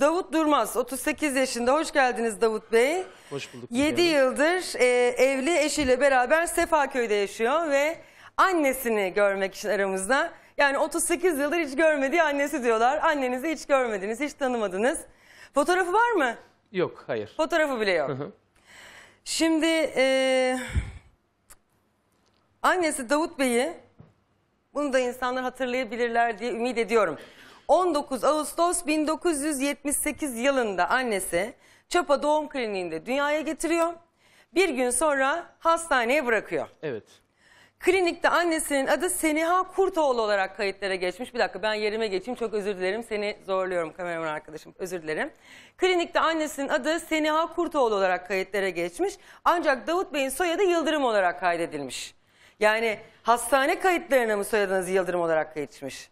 Davut Durmaz 38 yaşında. Hoş geldiniz Davut Bey. Hoş bulduk. 7 yıldır e, evli eşiyle beraber Sefaköy'de yaşıyor ve annesini görmek için aramızda. Yani 38 yıldır hiç görmediği annesi diyorlar. Annenizi hiç görmediniz, hiç tanımadınız. Fotoğrafı var mı? Yok, hayır. Fotoğrafı bile yok. Şimdi e, annesi Davut Bey'i bunu da insanlar hatırlayabilirler diye ümit ediyorum. 19 Ağustos 1978 yılında annesi Çapa Doğum Kliniği'nde dünyaya getiriyor. Bir gün sonra hastaneye bırakıyor. Evet. Klinikte annesinin adı Seniha Kurtoğlu olarak kayıtlara geçmiş. Bir dakika ben yerime geçeyim çok özür dilerim. Seni zorluyorum kameraman arkadaşım özür dilerim. Klinikte annesinin adı Seniha Kurtoğlu olarak kayıtlara geçmiş. Ancak Davut Bey'in soyadı Yıldırım olarak kaydedilmiş. Yani hastane kayıtlarına mı soyadınız Yıldırım olarak geçmiş?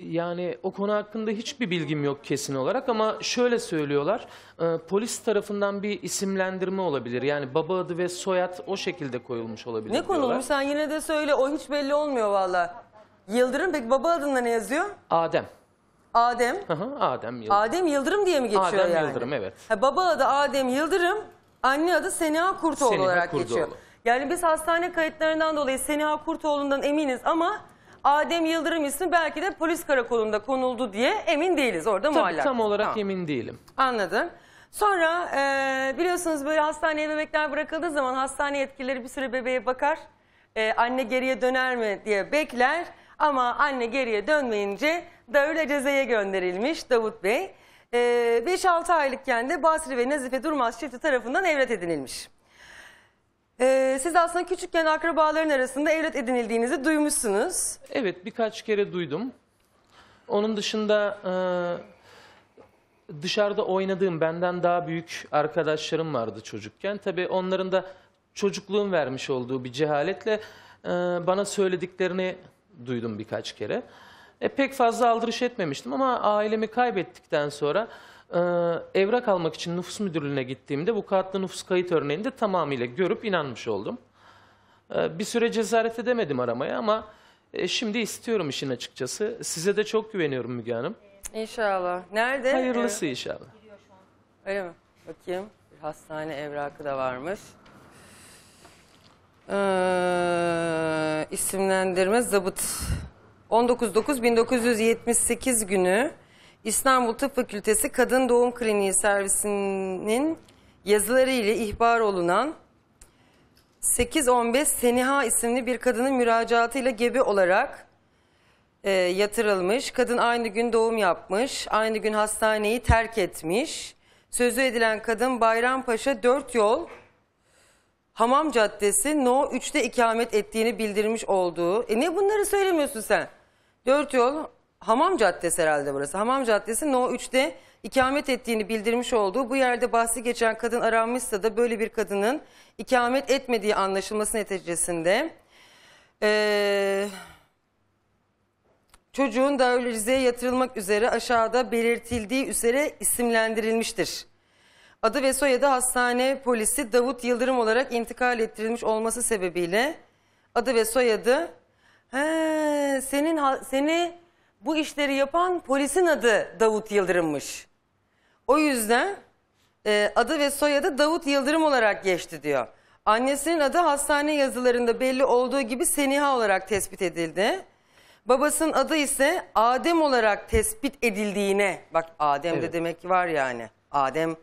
Yani o konu hakkında hiçbir bilgim yok kesin olarak ama şöyle söylüyorlar. E, polis tarafından bir isimlendirme olabilir. Yani baba adı ve soyad o şekilde koyulmuş olabilir Ne diyorlar. konulmuş sen yine de söyle o hiç belli olmuyor valla. Yıldırım peki baba adında ne yazıyor? Adem. Adem. Hı Adem Yıldırım. Adem Yıldırım diye mi geçiyor Adem yani? Yıldırım evet. Ha, baba adı Adem Yıldırım, anne adı Sena Kurtoğlu Seniha olarak Kurtoğlu. geçiyor. Yani biz hastane kayıtlarından dolayı Seniha Kurtoğlu'ndan eminiz ama Adem Yıldırım ismi belki de polis karakolunda konuldu diye emin değiliz orada Tabii tam olarak Tamam. emin değilim. Anladım. Sonra e, biliyorsunuz böyle hastaneye bebekler bırakıldığı zaman hastane yetkilileri bir süre bebeğe bakar. E, anne geriye döner mi diye bekler. Ama anne geriye dönmeyince Darül Eceze'ye gönderilmiş Davut Bey. 5-6 e, aylıkken de Basri ve Nazife Durmaz çifti tarafından evlat edinilmiş. Ee, siz aslında küçükken akrabaların arasında evlat edinildiğinizi duymuşsunuz. Evet birkaç kere duydum. Onun dışında e, dışarıda oynadığım benden daha büyük arkadaşlarım vardı çocukken. Tabii onların da çocukluğun vermiş olduğu bir cehaletle e, bana söylediklerini duydum birkaç kere. E, pek fazla aldırış etmemiştim ama ailemi kaybettikten sonra ee, evrak almak için nüfus müdürlüğüne gittiğimde bu kağıtlı nüfus kayıt örneğini de tamamıyla görüp inanmış oldum. Ee, bir süre cesaret edemedim aramaya ama e, şimdi istiyorum işin açıkçası. Size de çok güveniyorum Müge Hanım. İnşallah. Nerede? Hayırlısı Evet. inşallah. Öyle mi? Bakayım. Bir hastane evrakı da varmış. Ee, isimlendirme zabıt. 19.9.1978 günü İstanbul Tıp Fakültesi Kadın Doğum Kliniği Servisi'nin yazıları ile ihbar olunan 815 Seniha isimli bir kadının müracaatıyla gebe olarak e, yatırılmış. Kadın aynı gün doğum yapmış, aynı gün hastaneyi terk etmiş. Sözü edilen kadın Bayrampaşa 4 yol Hamam Caddesi No 3'te ikamet ettiğini bildirmiş olduğu. E ne bunları söylemiyorsun sen? 4 yol Hamam Caddesi herhalde burası. Hamam Caddesi No 3'te ikamet ettiğini bildirmiş olduğu bu yerde bahsi geçen kadın aranmışsa da böyle bir kadının ikamet etmediği anlaşılması neticesinde ee, çocuğun davulizeye yatırılmak üzere aşağıda belirtildiği üzere isimlendirilmiştir. Adı ve soyadı hastane polisi Davut Yıldırım olarak intikal ettirilmiş olması sebebiyle adı ve soyadı he, senin seni bu işleri yapan polisin adı Davut Yıldırım'mış. O yüzden e, adı ve soyadı Davut Yıldırım olarak geçti diyor. Annesinin adı hastane yazılarında belli olduğu gibi Seniha olarak tespit edildi. Babasının adı ise Adem olarak tespit edildiğine. Bak Adem evet. de demek ki var yani. Adem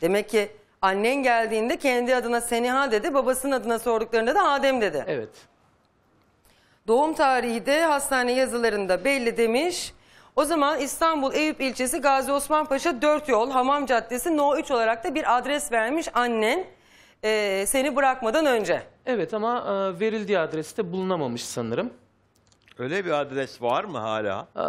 demek ki annen geldiğinde kendi adına Seniha dedi. Babasının adına sorduklarında da Adem dedi. Evet. Doğum tarihi de hastane yazılarında belli demiş. O zaman İstanbul Eyüp ilçesi Gazi Osman Paşa 4 yol Hamam Caddesi No 3 olarak da bir adres vermiş annen e, seni bırakmadan önce. Evet ama e, verildiği adreste bulunamamış sanırım. Öyle bir adres var mı hala? Ee,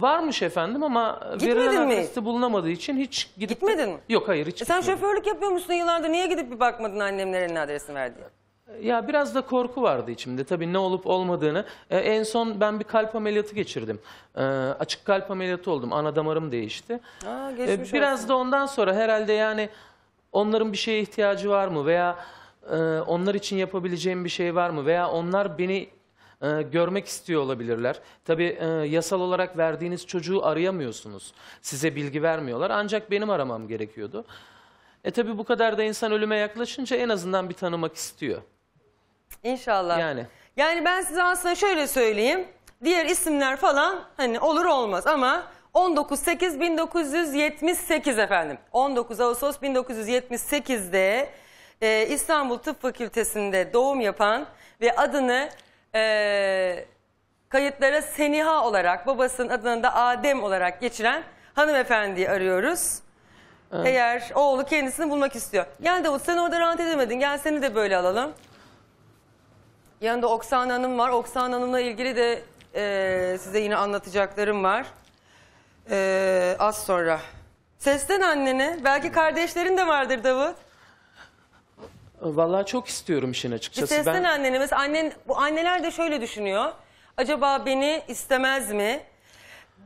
varmış efendim ama e, Gitmedin verilen mi? adreste bulunamadığı için hiç gidip... Gitmedin mi? Yok hayır hiç e Sen şoförlük yapıyormuşsun yıllardır niye gidip bir bakmadın annemlerin adresini verdi? Ya biraz da korku vardı içimde. Tabii ne olup olmadığını. E, en son ben bir kalp ameliyatı geçirdim. E, açık kalp ameliyatı oldum. Ana damarım değişti. Aa, E, biraz olsun. da ondan sonra herhalde yani onların bir şeye ihtiyacı var mı veya e, onlar için yapabileceğim bir şey var mı veya onlar beni e, görmek istiyor olabilirler. Tabii e, yasal olarak verdiğiniz çocuğu arayamıyorsunuz. Size bilgi vermiyorlar. Ancak benim aramam gerekiyordu. E tabii bu kadar da insan ölüme yaklaşınca en azından bir tanımak istiyor. İnşallah. Yani. Yani ben size aslında şöyle söyleyeyim. Diğer isimler falan hani olur olmaz ama 1978 efendim. 19 Ağustos 1978'de e, İstanbul Tıp Fakültesi'nde doğum yapan ve adını e, kayıtlara Seniha olarak babasının adını da Adem olarak geçiren hanımefendiyi arıyoruz. Evet. Eğer oğlu kendisini bulmak istiyor. Gel Davut sen orada rahat edemedin. Gel seni de böyle alalım. Yanında Oksan Hanım var. Oksan Hanım'la ilgili de e, size yine anlatacaklarım var. E, az sonra. Seslen annene. Belki kardeşlerin de vardır Davut. Vallahi çok istiyorum işin Bir açıkçası. seslen Ben annene. Mesela annen, bu anneler de şöyle düşünüyor. Acaba beni istemez mi?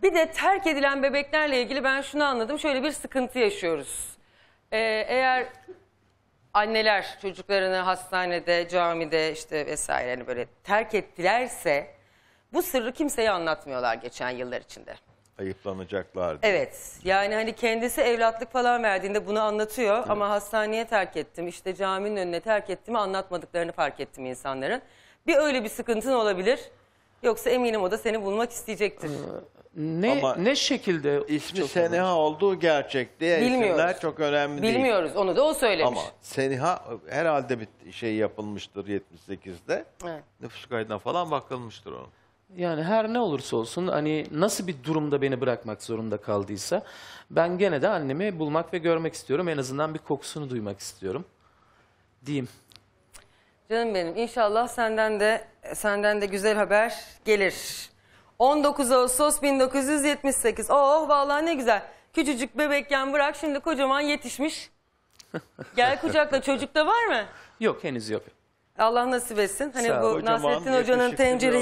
Bir de terk edilen bebeklerle ilgili ben şunu anladım. Şöyle bir sıkıntı yaşıyoruz. Ee, eğer anneler çocuklarını hastanede, camide işte vesaire hani böyle terk ettilerse bu sırrı kimseye anlatmıyorlar geçen yıllar içinde. Ayıplanacaklar. Evet yani hani kendisi evlatlık falan verdiğinde bunu anlatıyor evet. ama hastaneye terk ettim işte caminin önüne terk ettim anlatmadıklarını fark ettim insanların. Bir öyle bir sıkıntın olabilir. Yoksa eminim o da seni bulmak isteyecektir. Ne Ama ne şekilde İsmi çok Seniha olduğu gerçek diye isimler çok önemli değil. Bilmiyoruz onu da o söylemiş. Ama Seniha herhalde bir şey yapılmıştır 78'de. Evet. Nüfus kaydına falan bakılmıştır onun. Yani her ne olursa olsun hani nasıl bir durumda beni bırakmak zorunda kaldıysa ben gene de annemi bulmak ve görmek istiyorum. En azından bir kokusunu duymak istiyorum diyeyim. Canım benim inşallah senden de senden de güzel haber gelir. 19 Ağustos 1978. Oh vallahi ne güzel. Küçücük bebekken bırak şimdi kocaman yetişmiş. Gel kucakla çocuk da var mı? Yok henüz yok. Allah nasip etsin. Hani Sağ bu kocaman Nasrettin Hoca'nın yetişik